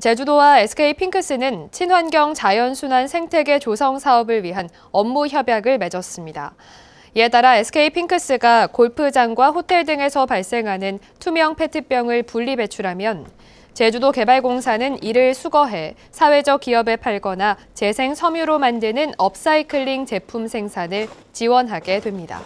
제주도와 SK핑크스는 친환경 자연순환 생태계 조성 사업을 위한 업무 협약을 맺었습니다. 이에 따라 SK핑크스가 골프장과 호텔 등에서 발생하는 투명 페트병을 분리 배출하면 제주도 개발공사는 이를 수거해 사회적 기업에 팔거나 재생 섬유로 만드는 업사이클링 제품 생산을 지원하게 됩니다.